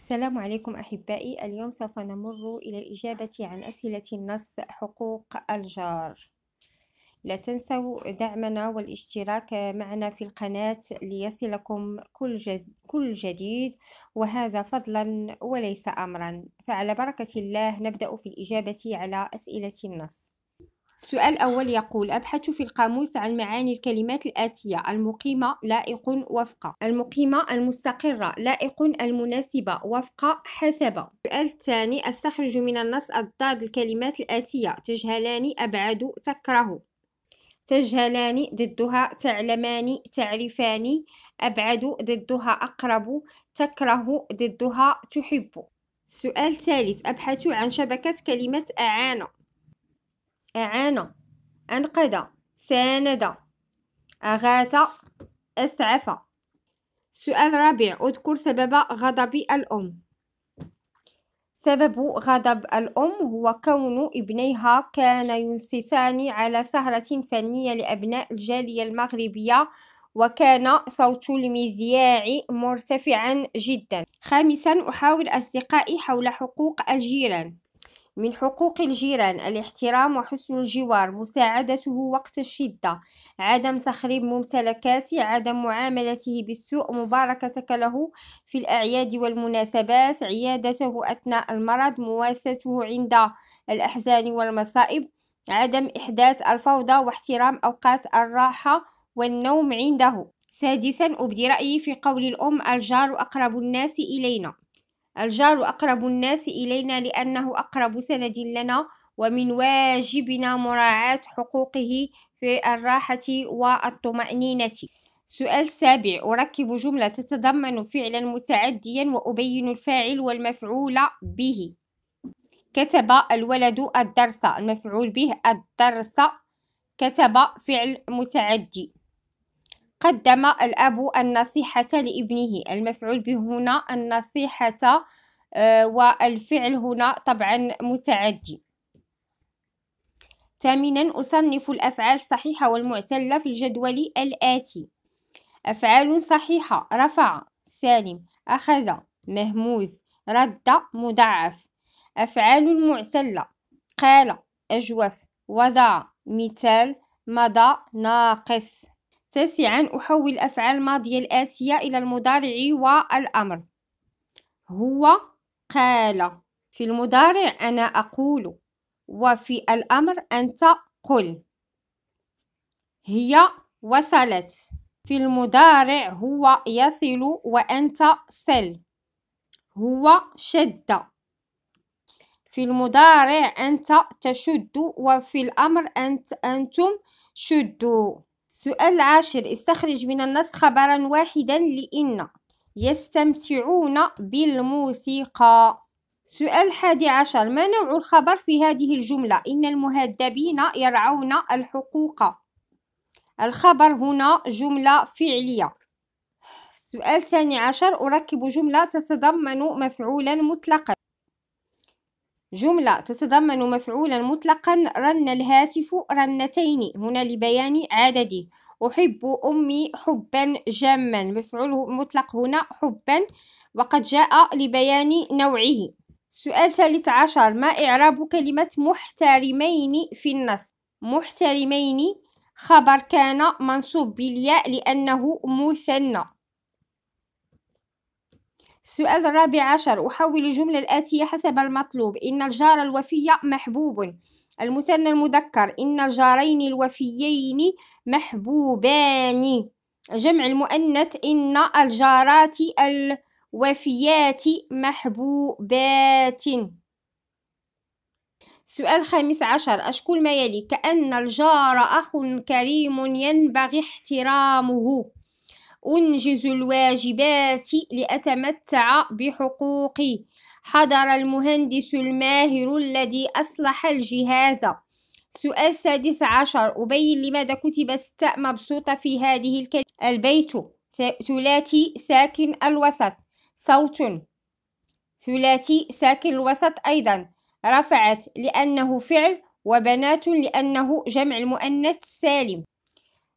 السلام عليكم أحبائي اليوم سوف نمر إلى الإجابة عن أسئلة النص حقوق الجار لا تنسوا دعمنا والاشتراك معنا في القناة ليصلكم كل, جد كل جديد وهذا فضلا وليس أمرا فعلى بركة الله نبدأ في الإجابة على أسئلة النص السؤال الأول يقول أبحث في القاموس عن معاني الكلمات الآتية المقيمة لائق وفق المقيمة المستقرة لائق المناسبة وفق حسب السؤال الثاني أستخرج من النص الضاد الكلمات الآتية تجهلان أبعد تكره تجهلان ضدها تعلمان تعرفان أبعد ضدها أقرب تكره ضدها تحب السؤال الثالث أبحث عن شبكة كلمة أعانة أعان أنقذ ساند أغاث أسعف سؤال رابع اذكر سبب غضب الأم سبب غضب الأم هو كون ابنيها كان ينصتان على سهرة فنية لأبناء الجالية المغربية وكان صوت المذياع مرتفعا جدا خامسا أحاول أصدقائي حول حقوق الجيران من حقوق الجيران الاحترام وحسن الجوار مساعدته وقت الشدة عدم تخريب ممتلكاته عدم معاملته بالسوء مباركتك له في الأعياد والمناسبات عيادته أثناء المرض مواساته عند الأحزان والمصائب عدم إحداث الفوضى واحترام أوقات الراحة والنوم عنده سادسا أبدي رأيي في قول الأم الجار أقرب الناس إلينا الجار أقرب الناس إلينا لأنه أقرب سند لنا ومن واجبنا مراعاة حقوقه في الراحة والطمأنينة سؤال سابع أركب جملة تتضمن فعلا متعديا وأبين الفاعل والمفعول به كتب الولد الدرس المفعول به الدرس كتب فعل متعدي قدم الأب النصيحة لابنه المفعول به هنا النصيحة آه، والفعل هنا طبعا متعدي ثامنا أصنف الأفعال الصحيحة والمعتلة في الجدول الآتي أفعال صحيحة رفع سالم أخذ مهموز رد مضاعف أفعال معتلة قال أجوف وضع مثال مضى ناقص تاسعا أحول الأفعال الماضية الآتية إلى المضارع والأمر هو قال في المضارع أنا أقول وفي الأمر أنت قل هي وصلت في المضارع هو يصل وأنت سل هو شد في المضارع أنت تشد وفي الأمر أنت أنتم شدوا السؤال العاشر استخرج من النص خبرا واحدا لإن يستمتعون بالموسيقى سؤال الحادي عشر ما نوع الخبر في هذه الجملة إن المهذبين يرعون الحقوق الخبر هنا جملة فعلية السؤال الثاني عشر أركب جملة تتضمن مفعولا مطلقا جملة تتضمن مفعولا مطلقا رن الهاتف رنتين هنا لبيان عدده أحب أمي حبا جما مفعول مطلق هنا حبا وقد جاء لبيان نوعه سؤال ثالث عشر ما إعراب كلمة محترمين في النص محترمين خبر كان منصوب بالياء لأنه مثنى السؤال الرابع عشر أحول الجملة الآتية حسب المطلوب إن الجار الوفي محبوب المثنى المذكر إن الجارين الوفيين محبوبان جمع المؤنث إن الجارات الوفيات محبوبات سؤال خامس عشر أشكل ما يلي كأن الجار أخ كريم ينبغي احترامه أنجز الواجبات لأتمتع بحقوقي حضر المهندس الماهر الذي أصلح الجهاز سؤال سادس عشر أبين لماذا كتبت ستاء مبسوطة في هذه الكلمة البيت ثلاثي ساكن الوسط صوت ثلاثي ساكن الوسط أيضا رفعت لأنه فعل وبنات لأنه جمع المؤنث السالم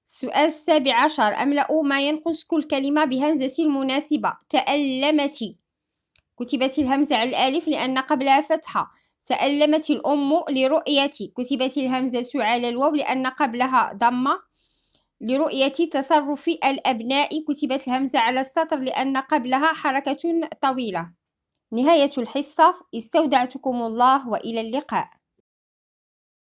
السؤال السابع عشر أملأ ما ينقص كل كلمة بهمزة المناسبة تألمت كتبت الهمزة على الألف لأن قبلها فتحة تألمت الأم لرؤيتي كتبت الهمزة على الواو لأن قبلها ضمة لرؤية تصرف الأبناء كتبت الهمزة على السطر لأن قبلها حركة طويلة نهاية الحصة استودعتكم الله وإلى اللقاء